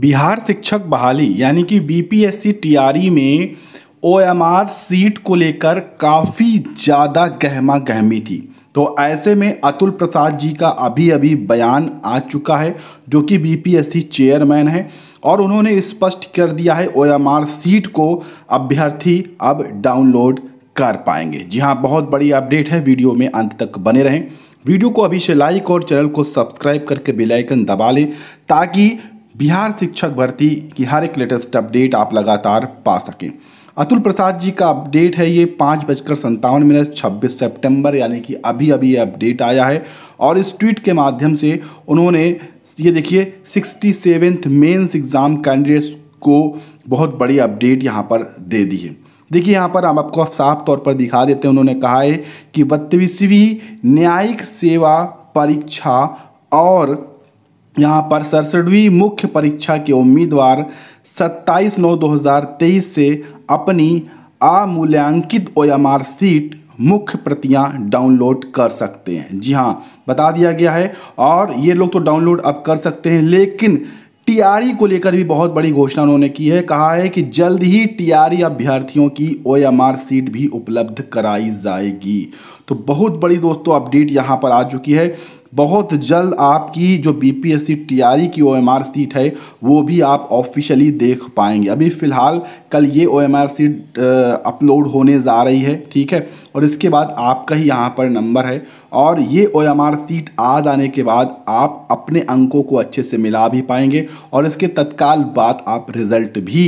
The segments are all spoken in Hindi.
बिहार शिक्षक बहाली यानी कि बीपीएससी टीआरई e में ओएमआर सीट को लेकर काफ़ी ज़्यादा गहमा गहमी थी तो ऐसे में अतुल प्रसाद जी का अभी अभी बयान आ चुका है जो कि बीपीएससी चेयरमैन है और उन्होंने स्पष्ट कर दिया है ओएमआर सीट को अभ्यर्थी अब डाउनलोड कर पाएंगे जी हाँ बहुत बड़ी अपडेट है वीडियो में अंत तक बने रहें वीडियो को अभी से लाइक और चैनल को सब्सक्राइब करके बेल आइकन दबा लें ताकि बिहार शिक्षक भर्ती की हर एक लेटेस्ट अपडेट आप लगातार पा सकें अतुल प्रसाद जी का अपडेट है ये पाँच बजकर सत्तावन मिनट छब्बीस सेप्टेम्बर यानी कि अभी अभी ये अपडेट आया है और इस ट्वीट के माध्यम से उन्होंने ये देखिए sixty seventh mains exam candidates को बहुत बड़ी अपडेट यहाँ पर दे दी है देखिए यहाँ पर हम आपको साफ तौर पर दिखा देते हैं उन्होंने कहा है कि बत्तीसवीं न्यायिक सेवा परीक्षा और यहाँ पर सड़सठवीं मुख्य परीक्षा के उम्मीदवार 27 नौ 2023 से अपनी अमूल्यांकित ओ आर सीट मुख्य प्रतियां डाउनलोड कर सकते हैं जी हाँ बता दिया गया है और ये लोग तो डाउनलोड अब कर सकते हैं लेकिन टीआरई को लेकर भी बहुत बड़ी घोषणा उन्होंने की है कहा है कि जल्द ही टीआरई अभ्यर्थियों की ओएमआर सीट भी उपलब्ध कराई जाएगी तो बहुत बड़ी दोस्तों अपडेट यहाँ पर आ चुकी है बहुत जल्द आपकी जो B P S C R E की ओ एम आर सीट है वो भी आप ऑफिशियली देख पाएंगे अभी फ़िलहाल कल ये O M R sheet upload होने जा रही है ठीक है और इसके बाद आपका ही यहाँ पर नंबर है और ये ओ एम आर सीट आ जाने के बाद आप अपने अंकों को अच्छे से मिला भी पाएंगे और इसके तत्काल बाद आप रिज़ल्ट भी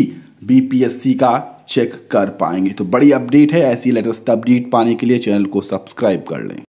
बी पी एस सी का चेक कर पाएंगे तो बड़ी अपडेट है ऐसी लेटेस्ट अपडेट पाने के लिए चैनल को सब्सक्राइब कर लें